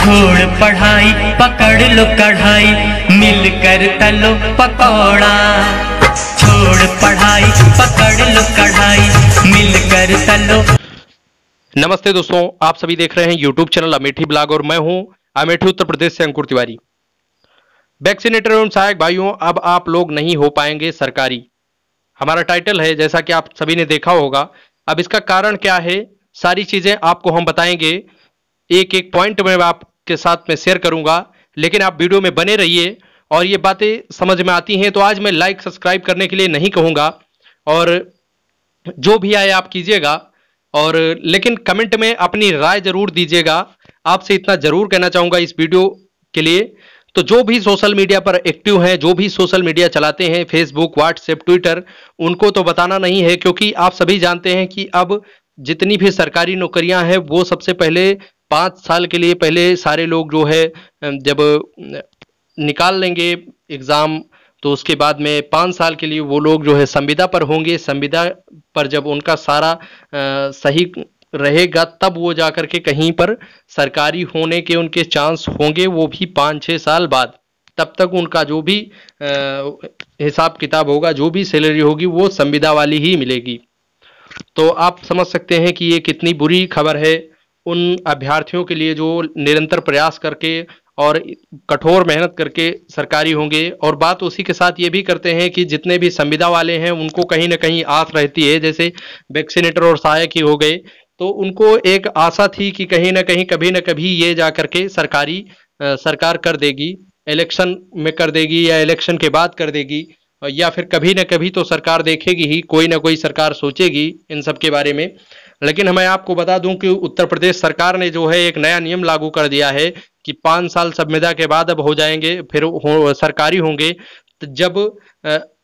छोड़ पढ़ाई पकड़ लो कढ़ाई मिलकर तलो पकौड़ा छोड़ पढ़ाई पकड़ लो कढ़ाई मिलकर तलो नमस्ते दोस्तों आप सभी देख रहे हैं YouTube चैनल अमेठी ब्लॉग और मैं हूं अमेठी उत्तर प्रदेश से अंकुर तिवारी वैक्सीनेटर एवं सहायक भाइयों अब आप लोग नहीं हो पाएंगे सरकारी हमारा टाइटल है जैसा कि आप सभी ने देखा होगा अब इसका कारण क्या है सारी चीजें आपको हम बताएंगे एक एक पॉइंट में आपके साथ में शेयर करूंगा लेकिन आप वीडियो में बने रहिए और ये बातें समझ में आती हैं तो आज मैं लाइक सब्सक्राइब करने के लिए नहीं कहूँगा और जो भी आए आप कीजिएगा और लेकिन कमेंट में अपनी राय जरूर दीजिएगा आपसे इतना जरूर कहना चाहूँगा इस वीडियो के लिए तो जो भी सोशल मीडिया पर एक्टिव हैं जो भी सोशल मीडिया चलाते हैं फेसबुक व्हाट्सएप ट्विटर उनको तो बताना नहीं है क्योंकि आप सभी जानते हैं कि अब जितनी भी सरकारी नौकरियां हैं वो सबसे पहले पाँच साल के लिए पहले सारे लोग जो है जब निकाल लेंगे एग्ज़ाम तो उसके बाद में पाँच साल के लिए वो लोग जो है संविदा पर होंगे संविदा पर जब उनका सारा आ, सही रहेगा तब वो जा कर के कहीं पर सरकारी होने के उनके चांस होंगे वो भी पाँच छः साल बाद तब तक उनका जो भी आ, हिसाब किताब होगा जो भी सैलरी होगी वो संविदा वाली ही मिलेगी तो आप समझ सकते हैं कि ये कितनी बुरी खबर है उन अभ्यर्थियों के लिए जो निरंतर प्रयास करके और कठोर मेहनत करके सरकारी होंगे और बात उसी के साथ ये भी करते हैं कि जितने भी संविदा वाले हैं उनको कहीं ना कहीं आस रहती है जैसे वैक्सीनेटर और सहायक ही हो गए तो उनको एक आशा थी कि कहीं ना कहीं कभी ना कभी ये जा करके सरकारी आ, सरकार कर देगी इलेक्शन में कर देगी या इलेक्शन के बाद कर देगी या फिर कभी ना कभी तो सरकार देखेगी ही कोई ना कोई सरकार सोचेगी इन सब के बारे में लेकिन मैं आपको बता दूं कि उत्तर प्रदेश सरकार ने जो है एक नया नियम लागू कर दिया है कि पाँच साल संविदा के बाद अब हो जाएंगे फिर हो, सरकारी होंगे तो जब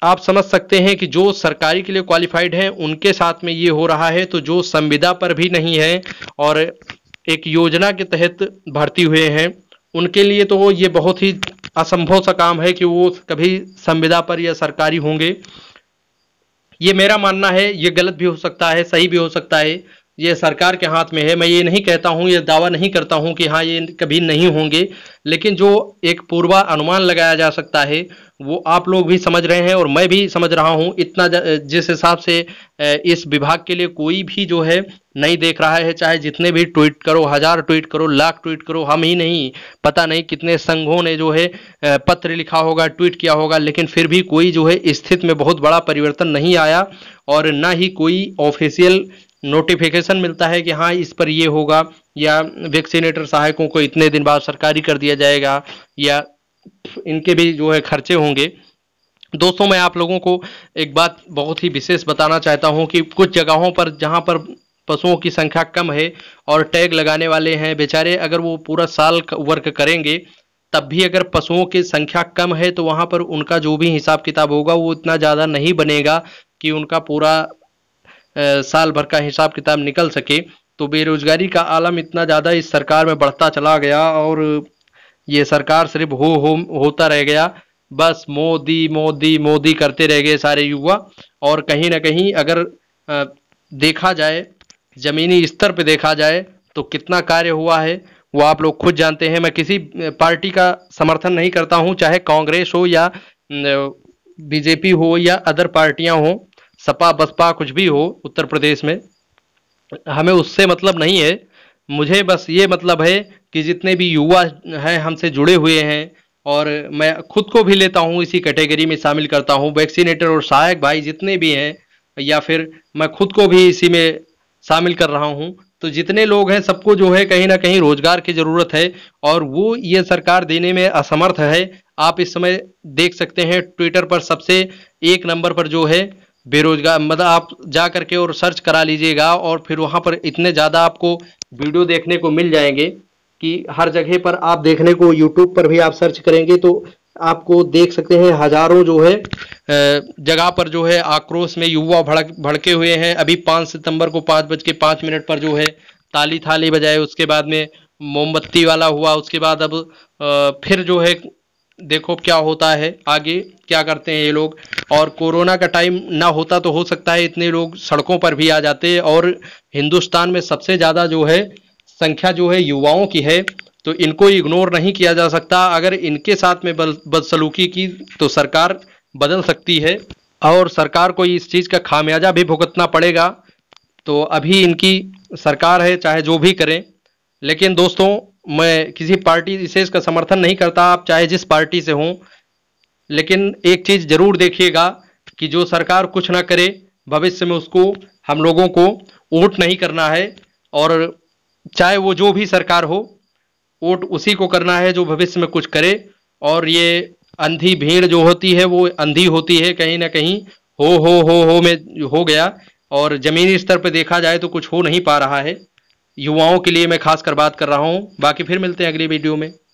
आप समझ सकते हैं कि जो सरकारी के लिए क्वालिफाइड हैं उनके साथ में ये हो रहा है तो जो संविदा पर भी नहीं है और एक योजना के तहत भर्ती हुए हैं उनके लिए तो ये बहुत ही असंभव सा काम है कि वो कभी संविदा पर या सरकारी होंगे ये मेरा मानना है ये गलत भी हो सकता है सही भी हो सकता है ये सरकार के हाथ में है मैं ये नहीं कहता हूँ ये दावा नहीं करता हूँ कि हाँ ये कभी नहीं होंगे लेकिन जो एक पूर्वा अनुमान लगाया जा सकता है वो आप लोग भी समझ रहे हैं और मैं भी समझ रहा हूँ इतना जिस हिसाब से इस विभाग के लिए कोई भी जो है नहीं देख रहा है चाहे जितने भी ट्वीट करो हजार ट्वीट करो लाख ट्वीट करो हम ही नहीं पता नहीं कितने संघों ने जो है पत्र लिखा होगा ट्वीट किया होगा लेकिन फिर भी कोई जो है स्थिति में बहुत बड़ा परिवर्तन नहीं आया और ना ही कोई ऑफिशियल नोटिफिकेशन मिलता है कि हाँ इस पर ये होगा या वैक्सीनेटर सहायकों को इतने दिन बाद सरकारी कर दिया जाएगा या इनके भी जो है खर्चे होंगे दोस्तों मैं आप लोगों को एक बात बहुत ही विशेष बताना चाहता हूँ कि कुछ जगहों पर जहाँ पर पशुओं की संख्या कम है और टैग लगाने वाले हैं बेचारे अगर वो पूरा साल वर्क करेंगे तब भी अगर पशुओं की संख्या कम है तो वहाँ पर उनका जो भी हिसाब किताब होगा वो इतना ज़्यादा नहीं बनेगा कि उनका पूरा साल भर का हिसाब किताब निकल सके तो बेरोजगारी का आलम इतना ज़्यादा इस सरकार में बढ़ता चला गया और ये सरकार सिर्फ हो हो होता रह गया बस मोदी मोदी मोदी करते रह गए सारे युवा और कहीं ना कहीं अगर देखा जाए ज़मीनी स्तर पर देखा जाए तो कितना कार्य हुआ है वो आप लोग खुद जानते हैं मैं किसी पार्टी का समर्थन नहीं करता हूँ चाहे कांग्रेस हो या बीजेपी हो या अदर पार्टियाँ हों सपा बसपा कुछ भी हो उत्तर प्रदेश में हमें उससे मतलब नहीं है मुझे बस ये मतलब है कि जितने भी युवा हैं हमसे जुड़े हुए हैं और मैं खुद को भी लेता हूँ इसी कैटेगरी में शामिल करता हूँ वैक्सीनेटर और सहायक भाई जितने भी हैं या फिर मैं खुद को भी इसी में शामिल कर रहा हूँ तो जितने लोग हैं सबको जो है कहीं ना कहीं रोजगार की ज़रूरत है और वो ये सरकार देने में असमर्थ है आप इस समय देख सकते हैं ट्विटर पर सबसे एक नंबर पर जो है बेरोजगार मतलब आप जा करके और सर्च करा लीजिएगा और फिर वहाँ पर इतने ज़्यादा आपको वीडियो देखने को मिल जाएंगे कि हर जगह पर आप देखने को यूट्यूब पर भी आप सर्च करेंगे तो आपको देख सकते हैं हजारों जो है जगह पर जो है आक्रोश में युवा भड़क भड़के हुए हैं अभी पाँच सितंबर को पाँच बज के पाँच मिनट पर जो है ताली थाली बजाए उसके बाद में मोमबत्ती वाला हुआ उसके बाद अब फिर जो है देखो क्या होता है आगे क्या करते हैं ये लोग और कोरोना का टाइम ना होता तो हो सकता है इतने लोग सड़कों पर भी आ जाते और हिंदुस्तान में सबसे ज़्यादा जो है संख्या जो है युवाओं की है तो इनको इग्नोर नहीं किया जा सकता अगर इनके साथ में बदसलूकी की तो सरकार बदल सकती है और सरकार को इस चीज़ का खामियाजा भी भुगतना पड़ेगा तो अभी इनकी सरकार है चाहे जो भी करें लेकिन दोस्तों मैं किसी पार्टी विशेष का समर्थन नहीं करता आप चाहे जिस पार्टी से हों लेकिन एक चीज़ ज़रूर देखिएगा कि जो सरकार कुछ ना करे भविष्य में उसको हम लोगों को वोट नहीं करना है और चाहे वो जो भी सरकार हो वोट उसी को करना है जो भविष्य में कुछ करे और ये अंधी भीड़ जो होती है वो अंधी होती है कहीं ना कहीं हो हो हो हो में हो गया और ज़मीनी स्तर पर देखा जाए तो कुछ हो नहीं पा रहा है युवाओं के लिए मैं खासकर बात कर रहा हूँ बाकी फिर मिलते हैं अगली वीडियो में